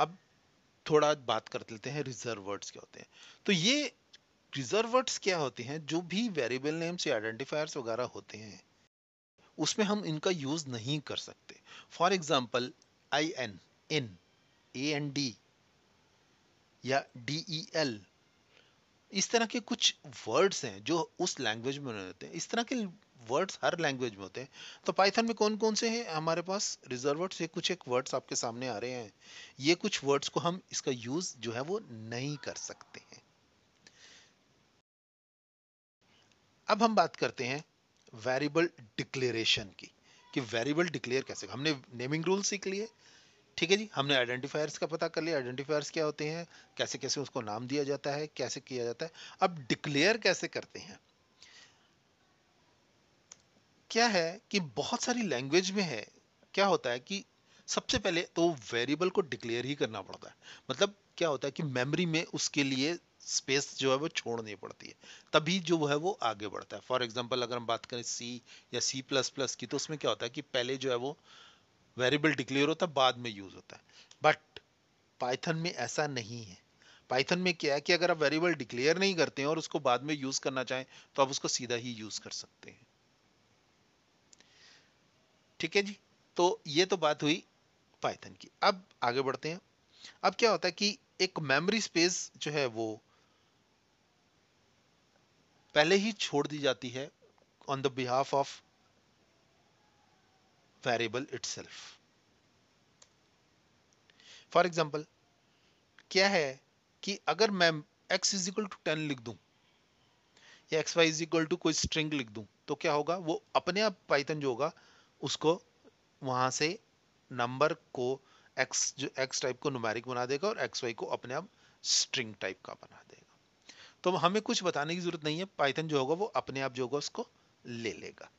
अब थोड़ा बात कर लेते हैं रिजर्व वर्ड्स क्या होते हैं तो ये रिजर्व वर्ड्स क्या होते हैं जो भी वेरिएबल नेम्स या आइडेंटिफायर्स वगैरह होते हैं उसमें हम इनका यूज नहीं कर सकते for example I N in A N D या डी ई एल इस तरह के कुछ वर्ड्स हैं जो उस लैंग्वेज में होते हैं इस तरह के वर्ड्स हर लैंग्वेज में होते हैं तो पाइथन में कौन कौन से हैं हमारे पास रिजर्व वर्ड्स ये कुछ एक वर्ड्स आपके सामने आ रहे हैं ये कुछ वर्ड्स को हम इसका यूज़ जो है वो नहीं कर सकते हैं अब हम बात करते हैं वेरिएबल डिक्लेरेशन की कि वेरिएबल डिक्लेयर कैसे हमने नेमिंग रूल सीख लिए ठीक है जी हमने आइडेंटिफायर्स का पता कर लिया आइडेंटिफायर्स क्या होते हैं कैसे कैसे उसको नाम दिया जाता है कैसे किया जाता है अब डिक्लेयर कैसे करते हैं क्या है कि बहुत सारी लैंग्वेज में है क्या होता है कि सबसे पहले तो वेरिएबल को डिक्लेयर ही करना पड़ता है मतलब क्या होता है कि मेमोरी में उसके लिए स्पेस जो है वो छोड़नी पड़ती है तभी जो है वो आगे बढ़ता है फॉर एग्जाम्पल अगर हम बात करें सी या सी प्लस प्लस की तो उसमें क्या होता है कि पहले जो है वो वेरिएबल डिक्लेयर होता है बाद में यूज होता है बट पाइथन में ऐसा नहीं है पाइथन में क्या है कि अगर आप वेरिएबल डिक्लेयर नहीं करते हैं और उसको बाद में यूज करना चाहें तो आप उसको सीधा ही यूज कर सकते हैं ठीक है जी तो ये तो बात हुई पाइथन की अब आगे बढ़ते हैं अब क्या होता है कि एक मेमोरी स्पेस जो है वो पहले ही छोड़ दी जाती है on the behalf of variable itself for example क्या है कि अगर मैं x is equal to ten लिख दूं या X Y is equal to कोई स्ट्रिंग लिख दूं तो क्या होगा वो अपने आप पाइथन जो होगा उसको वहां से नंबर को एक्स जो एक्स टाइप को नुमेरिक बना देगा और एक्स वाई को अपने आप स्ट्रिंग टाइप का बना देगा तो हमें कुछ बताने की जरूरत नहीं है पाइथन जो होगा वो अपने आप जो होगा उसको ले लेगा